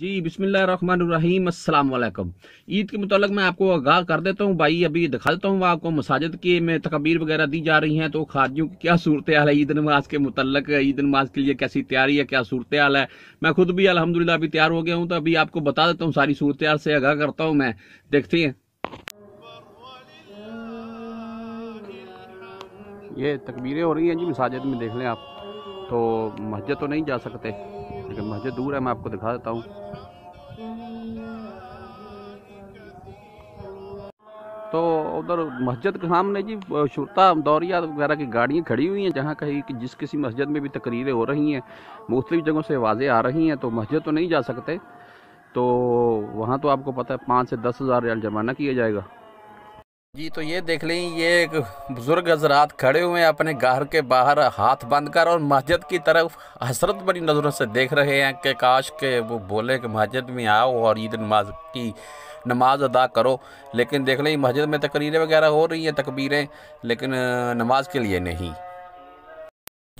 जी बिसमीम अल्लाम ईद के मतलब मैं आपको आगाह कर देता हूँ भाई अभी दिखा देता हूँ आपको मसाजिद के में तकबीर वगैरह दी जा रही हैं तो खादियों की क्या सूरत हाल है ईद नमाज के मतलब ईद नमाज के लिए कैसी तैयारी है क्या सूरत हाल है मैं खुद भी अलहमदिल्ला अभी तैयार हो गया हूँ तो अभी आपको बता देता हूँ सारी सूरत हाल से आगाह करता हूँ मैं देखते हैं ये तकबीरें हो रही हैं जी मसाजिद में देख लें आप तो मस्जिद तो नहीं जा सकते लेकिन मस्जिद दूर है मैं आपको दिखा देता हूँ तो उधर मस्जिद के सामने जी शुरता दौरिया वगैरह की गाड़ियाँ खड़ी हुई हैं जहाँ कहीं कि जिस किसी मस्जिद में भी तकरीरें हो रही हैं मुख्तलिफ जगहों से आवाज़ें आ रही हैं तो मस्जिद तो नहीं जा सकते तो वहाँ तो आपको पता है पाँच से दस हज़ार रियाल जमाना किया जाएगा जी तो ये देख लें ये एक बुज़ुर्ग हजरात खड़े हुए हैं अपने घर के बाहर हाथ बंद कर और मस्जिद की तरफ हसरत बड़ी नज़रों से देख रहे हैं कि काश के वो बोले कि मस्जिद में आओ और ईद नमाज की नमाज अदा करो लेकिन देख लें मस्जिद में तकरीरें वगैरह हो रही हैं तकबीरें लेकिन नमाज के लिए नहीं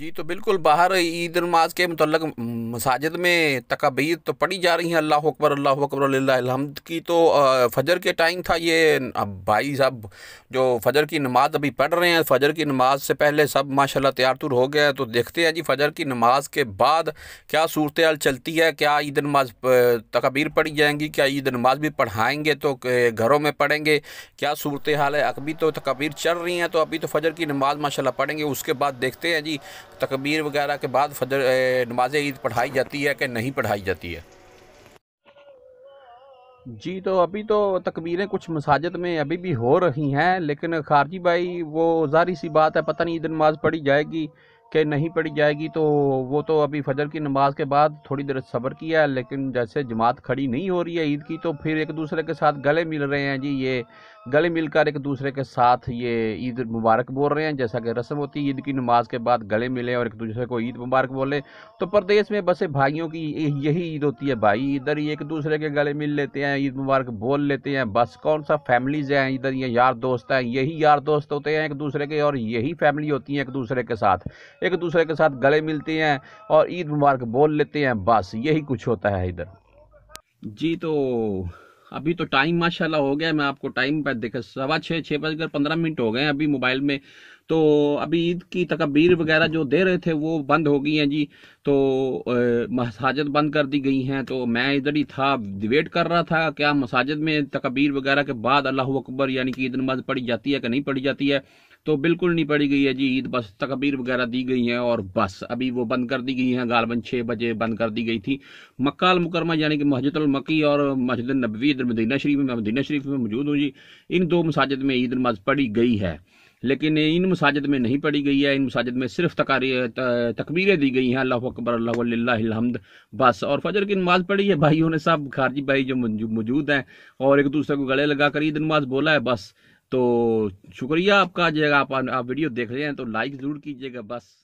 जी तो बिल्कुल बाहर ईद नमाज के मतलब मसाजिद में तकबीर तो पढ़ी जा रही हैं अल्लाह अकबर अल्लाह अकबर अलहमद की तो फजर के टाइम था ये अब भाई साहब जो फजर की नमाज अभी पढ़ रहे हैं फजर की नमाज से पहले सब माशाल्लाह तैयार तुर हो गया तो देखते हैं जी फजर की नमाज के बाद क्या सूरत हाल चलती है क्या ईद नमाज तकबीर पढ़ी जाएंगी क्या ईद नमाज भी पढ़ाएँगे तो घरों में पढ़ेंगे क्या सूरत हाल है अभी तो तकबीर चल रही हैं तो अभी तो फजर की नमाज माशा पढ़ेंगे उसके बाद देखते हैं जी तकबीर वगैरह के बाद फजर नमाज ईद पढ़ाई जाती है कि नहीं पढ़ाई जाती है जी तो अभी तो तकबीरें कुछ मसाजिद में अभी भी हो रही हैं लेकिन खारजी भाई वो जारी सी बात है पता नहीं ईद नमाज़ पढ़ी जाएगी कि नहीं पढ़ी जाएगी तो वो तो अभी फजर की नमाज के बाद थोड़ी देर सब्र किया है लेकिन जैसे जमात खड़ी नहीं हो रही है ईद की तो फिर एक दूसरे के साथ गले मिल रहे हैं जी ये गले मिलकर एक दूसरे के साथ ये ईद मुबारक बोल रहे हैं जैसा कि रस्म होती है ईद की नमाज के बाद गले मिले और एक दूसरे को ईद मुबारक बोलें तो प्रदेश में बसे भाइयों की यही ईद होती है भाई इधर ही एक दूसरे के गले मिल लेते हैं ईद मुबारक बोल लेते हैं बस कौन सा फैमिलीज हैं इधर ये यार दोस्त हैं यही यार दोस्त होते हैं एक दूसरे के और यही फैमिली होती है एक दूसरे के साथ एक दूसरे के साथ गले मिलते हैं और ईद मुबारक बोल लेते हैं बस यही कुछ होता है इधर जी तो अभी तो टाइम माशाल्लाह हो गया मैं आपको टाइम पर देखा सवा छः छः बजकर पंद्रह मिनट हो गए हैं अभी मोबाइल में तो अभी ईद की तकबीर वगैरह जो दे रहे थे वो बंद हो गई हैं जी तो मसाजद बंद कर दी गई हैं तो मैं इधर ही था वेट कर रहा था क्या मसाजद में तकबीर वगैरह के बाद अल्लाह अकबर यानी कि ईद नमाज पढ़ी जाती है कि नहीं पढ़ी जाती है तो बिल्कुल नहीं पड़ी गई है जी ईद बस तकबीर वगैरह दी गई हैं और बस अभी वो बंद कर दी गई हैं गालबन छः बजे बंद कर दी गई थी मक्का मुकरमा यानी कि मस्जिदुलमकी और मस्जिद नबी इधर मदीना शरीफ में मदीना शरीफ में मौजूद हूँ जी इन दो मसाजिद में ईद नमाज पढ़ी गई है लेकिन इन मसाजिद में नहीं पढ़ी गई है इन मसाजिद में सिर्फ तकारी तकबीरें दी गई हैं अल्लाह अकबर अल्लाहमद बस और फजर की नमाज पढ़ी है भाइयों ने सब खारजी भाई जो मौजूद हैं और एक दूसरे को गले लगा कर ईद नमाज बोला है बस तो शुक्रिया आपका आ जाएगा आप, आप वीडियो देख रहे हैं तो लाइक ज़रूर कीजिएगा बस